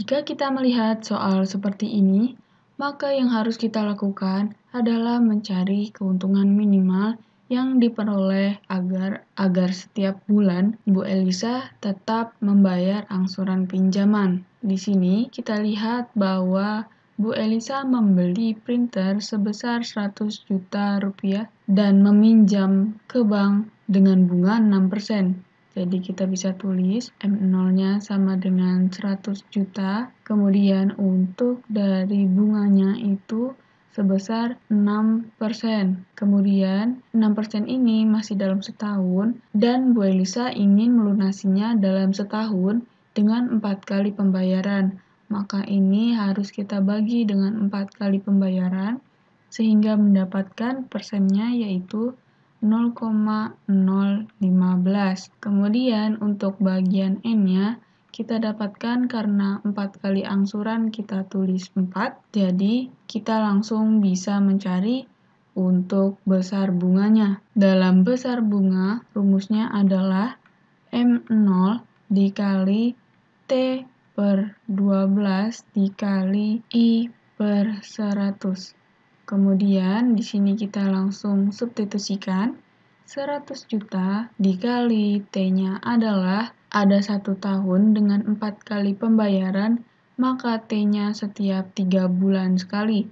Jika kita melihat soal seperti ini, maka yang harus kita lakukan adalah mencari keuntungan minimal yang diperoleh agar agar setiap bulan Bu Elisa tetap membayar angsuran pinjaman. Di sini kita lihat bahwa Bu Elisa membeli printer sebesar 100 juta rupiah dan meminjam ke bank dengan bunga 6%. Jadi kita bisa tulis M0-nya sama dengan 100 juta. Kemudian untuk dari bunganya itu sebesar 6%. Kemudian 6% ini masih dalam setahun dan Bu Elisa ingin melunasinya dalam setahun dengan 4 kali pembayaran. Maka ini harus kita bagi dengan 4 kali pembayaran sehingga mendapatkan persennya yaitu 0,015. Kemudian untuk bagian N-nya, kita dapatkan karena 4 kali angsuran kita tulis 4, jadi kita langsung bisa mencari untuk besar bunganya. Dalam besar bunga, rumusnya adalah M0 dikali T per 12 dikali I per 100. Kemudian di sini kita langsung substitusikan 100 juta dikali T-nya adalah ada satu tahun dengan empat kali pembayaran, maka T-nya setiap tiga bulan sekali.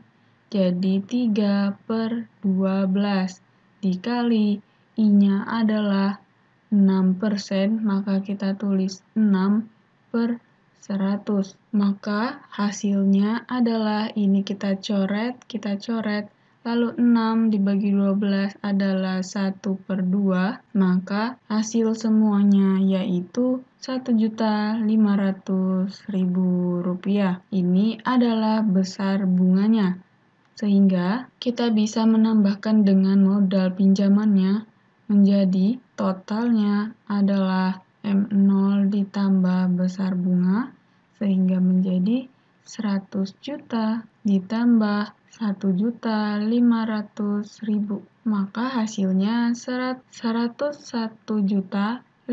Jadi 3 per 12 dikali I-nya adalah 6%, persen, maka kita tulis 6 per 100. Maka hasilnya adalah ini kita coret, kita coret, lalu 6 dibagi 12 adalah 1 per 2, maka hasil semuanya yaitu Rp1.500.000. Ini adalah besar bunganya. Sehingga kita bisa menambahkan dengan modal pinjamannya menjadi totalnya adalah M0 ditambah besar bunga sehingga menjadi 100 juta ditambah 1 juta 500 ribu. Maka hasilnya 101 juta 500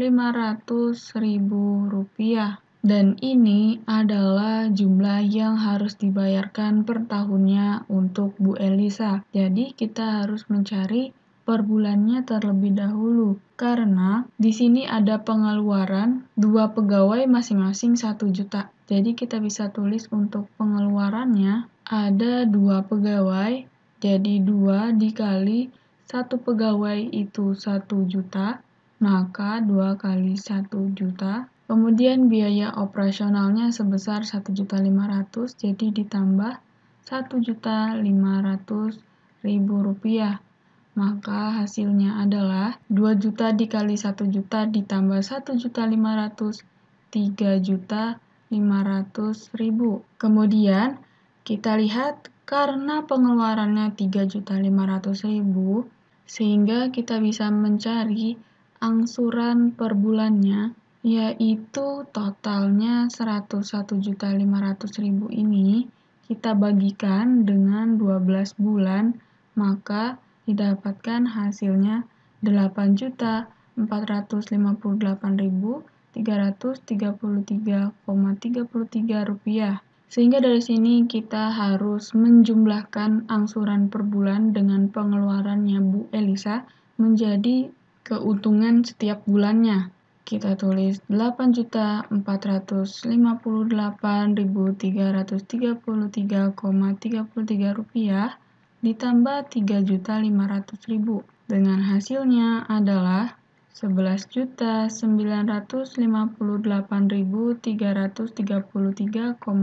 ribu rupiah. Dan ini adalah jumlah yang harus dibayarkan per tahunnya untuk Bu Elisa. Jadi kita harus mencari per bulannya terlebih dahulu karena di sini ada pengeluaran dua pegawai masing-masing 1 juta. Jadi kita bisa tulis untuk pengeluarannya ada dua pegawai jadi dua dikali satu pegawai itu satu juta maka dua kali satu juta kemudian biaya operasionalnya sebesar satu juta lima ratus jadi ditambah satu juta lima ratus ribu rupiah maka hasilnya adalah 2 juta dikali 1 juta ditambah 1 juta 500, 3 juta 500 ribu. Kemudian kita lihat karena pengeluarannya 3 juta 500 ribu, sehingga kita bisa mencari angsuran per bulannya yaitu totalnya 101.500.000 ini kita bagikan dengan 12 bulan maka didapatkan hasilnya 8.458.333,33 rupiah. Sehingga dari sini kita harus menjumlahkan angsuran per bulan dengan pengeluarannya Bu Elisa menjadi keuntungan setiap bulannya. Kita tulis 8.458.333,33 rupiah ditambah 3.500.000 dengan hasilnya adalah 11.958.333,33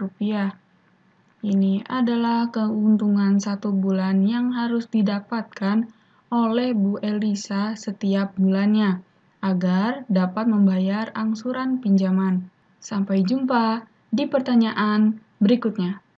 rupiah. Ini adalah keuntungan satu bulan yang harus didapatkan oleh Bu Elisa setiap bulannya agar dapat membayar angsuran pinjaman. Sampai jumpa di pertanyaan berikutnya.